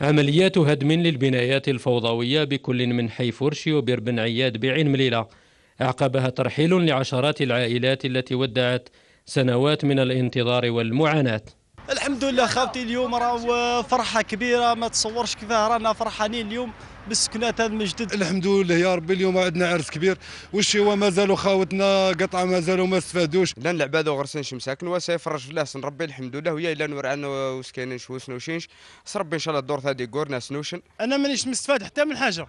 عمليات هدم للبنايات الفوضوية بكل من حي فرشي وبربن عياد بعين مليلة أعقبها ترحيل لعشرات العائلات التي ودعت سنوات من الانتظار والمعاناة الحمد لله خاوتي اليوم راه فرحه كبيره ما تصورش كيفاه رانا فرحانين اليوم بالسكنات هذا من جدد الحمد لله يا ربي اليوم عندنا عرس كبير والشيوه مازالوا خاوتنا قطعه مازالوا ما استفادوش لا نلعب هذا شمساكن شي مساكن وسيفرج في الله ربي الحمد لله ويا الا نور عنا وسكانين شو سنوشينش ربي ان شاء الله الدور هذه كورنا سنوشن انا مانيش مستفاد حتى من حاجه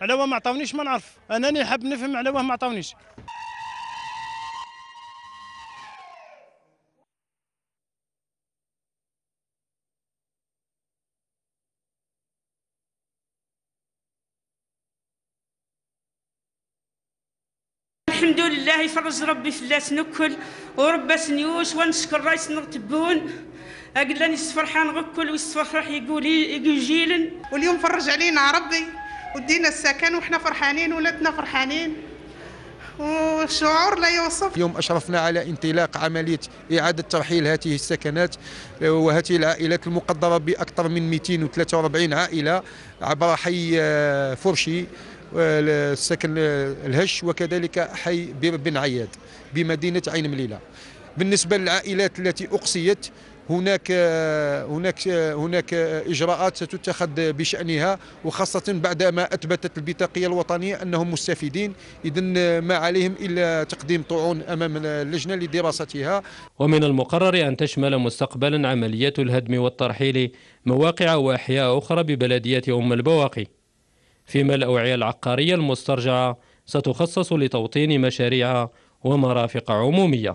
على ما عطاونيش ما نعرف انا حاب نفهم على ما عطاونيش الحمد لله فرز ربي في الناس نكل ورب سنيوش ونشكر رايس نغتبون أقلاني فرحان غكل ويسفرح يقول يجيلن واليوم فرج علينا ربي ودينا السكن وحنا فرحانين ولادنا فرحانين وشعور لا يوصف اليوم أشرفنا على انطلاق عملية إعادة ترحيل هذه السكنات وهذه العائلات المقدرة بأكثر من 243 عائلة عبر حي آه، فرشي السكن الهش وكذلك حي بن عياد بمدينة عين مليلة بالنسبة للعائلات التي أقصيت هناك هناك هناك اجراءات ستتخذ بشانها وخاصه بعدما اثبتت البطاقيه الوطنيه انهم مستفيدين اذا ما عليهم الا تقديم طعون امام اللجنه لدراستها ومن المقرر ان تشمل مستقبلا عمليات الهدم والترحيل مواقع واحياء اخرى ببلديه ام البواقي فيما الأوعية العقارية المسترجعة ستخصص لتوطين مشاريع ومرافق عمومية